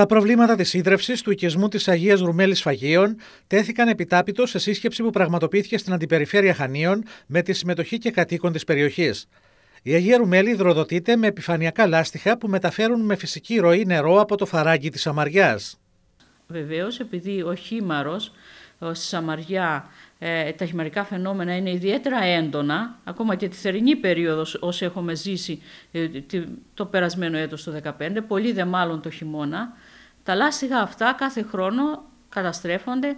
Τα προβλήματα της ίδρυυση του οικισμού της Αγίας Ρουμέλης Φαγίων τέθηκαν επιτάπητος σε σύσκεψη που πραγματοποιήθηκε στην Αντιπεριφέρεια Χανίων με τη συμμετοχή και κατοίκων της περιοχής. Η Αγία Ρουμέλη υδροδοτείται με επιφανειακά λάστιχα που μεταφέρουν με φυσική ροή νερό από το φαράγγι της Αμαριάς. Βεβαίως, επειδή ο χήμαρος ε, στη Σαμαριά ε, τα χειμερικά φαινόμενα είναι ιδιαίτερα έντονα, ακόμα και τη θερινή περίοδος όσοι έχουμε ζήσει ε, το περασμένο έτος το 2015, πολύ δε μάλλον το χειμώνα, τα λάστιγα αυτά κάθε χρόνο καταστρέφονται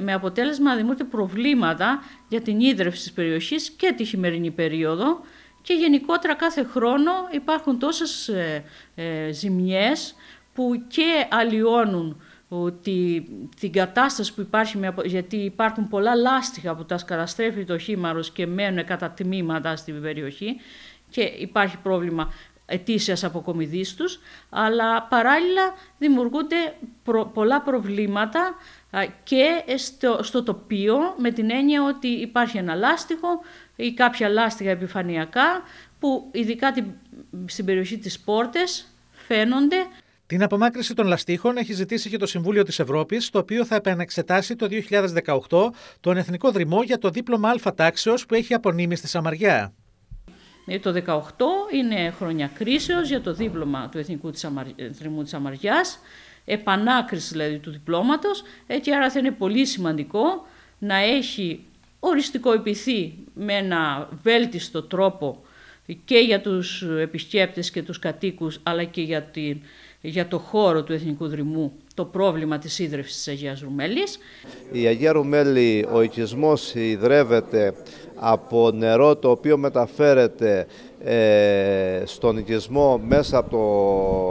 με αποτέλεσμα να δημιουργούνται προβλήματα για την ίδρυυση της περιοχής και τη χειμερινή περίοδο και γενικότερα κάθε χρόνο υπάρχουν τόσες ζημιές που και αλλοιώνουν ότι την κατάσταση που υπάρχει, γιατί υπάρχουν πολλά λάστιχα που τα καταστρέφει το χήμαρος και μένουν κατά τμήματα στην περιοχή και υπάρχει πρόβλημα ετήσιας αποκομιδής τους, αλλά παράλληλα δημιουργούνται πολλά προβλήματα και στο, τοπίο με την έννοια ότι υπάρχει ένα λάστιχο ή κάποια λάστιχα επιφανειακά που ειδικά στην περιοχή της Πόρτες φαίνονται την απομάκρυση των λαστίχων έχει ζητήσει και το Συμβούλιο της Ευρώπης, το οποίο θα επανεξετάσει το 2018 τον Εθνικό Δρυμό για το δίπλωμα Α τάξεως που έχει απονείμει στη Σαμαριά. Ε, το 2018 είναι χρονιά κρίσεως για το δίπλωμα του Εθνικού Δρυμού της Σαμαριάς, επανάκριση δηλαδή του διπλώματος, έτσι ε, άρα θα είναι πολύ σημαντικό να έχει οριστικό επιθεί με ένα βέλτιστο τρόπο και για τους επισκέπτες και τους κατοίκους, αλλά και για την για το χώρο του Εθνικού Δρυμού το πρόβλημα της ίδρυυσης της Αγίας Ρουμέλης. Η Αγία Ρουμέλη, ο οικισμός ιδρεύεται από νερό το οποίο μεταφέρεται ε, στον οικισμό μέσα από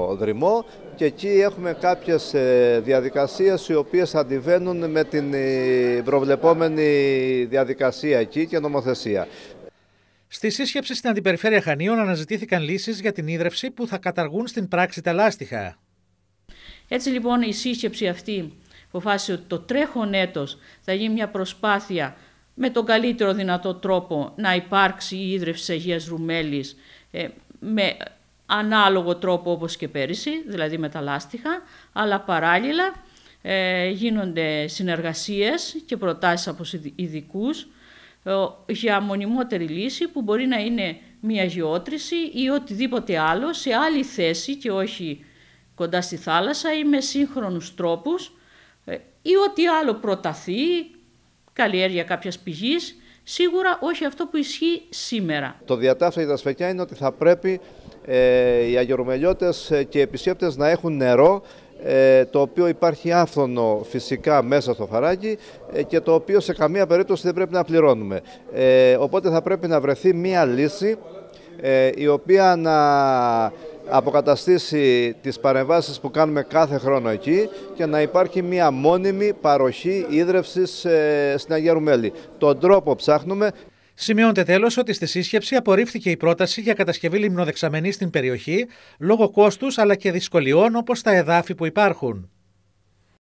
το δρυμό και εκεί έχουμε κάποιες ε, διαδικασίες οι οποίες αντιβαίνουν με την ε, προβλεπόμενη διαδικασία εκεί και νομοθεσία. Στη σύσκεψη στην Αντιπεριφέρεια Χανίων αναζητήθηκαν λύσεις για την ίδρυυση που θα καταργούν στην πράξη τα λάστιχα. Έτσι λοιπόν η σύσκεψη αυτή αποφάσισε ότι το τρέχον έτος θα γίνει μια προσπάθεια με τον καλύτερο δυνατό τρόπο να υπάρξει η ίδρυυση Αγίας Ρουμέλης ε, με ανάλογο τρόπο όπως και πέρυσι, δηλαδή με τα λάστιχα, αλλά παράλληλα ε, γίνονται συνεργασίες και προτάσεις από ειδικούς ε, για μονιμότερη λύση που μπορεί να είναι μια γεώτρηση ή οτιδήποτε άλλο σε άλλη θέση και όχι κοντά στη θάλασσα ή με σύγχρονους τρόπους ε, ή ό,τι άλλο προταθεί, καλλιέργεια κάποιας πηγής, σίγουρα όχι αυτό που ισχύει σήμερα. Το διατάφτα για τα Σφαικιά είναι ότι θα πρέπει ε, οι αγιορμελιώτες και οι επισκέπτες να έχουν νερό ε, το οποίο υπάρχει άφθονο φυσικά μέσα στο φαράγγι ε, και το οποίο σε καμία περίπτωση δεν πρέπει να πληρώνουμε. Ε, οπότε θα πρέπει να βρεθεί μία λύση η οποία να αποκαταστήσει τις παρεμβάσεις που κάνουμε κάθε χρόνο εκεί και να υπάρχει μια μόνιμη παροχή ίδρευσης στην Αγία Ρουμέλη. Τον τρόπο ψάχνουμε. Σημειώνεται τέλος ότι στη σύσκεψη απορρίφθηκε η πρόταση για κατασκευή λιμνοδεξαμενή στην περιοχή λόγω κόστους αλλά και δυσκολιών όπως τα εδάφη που υπάρχουν.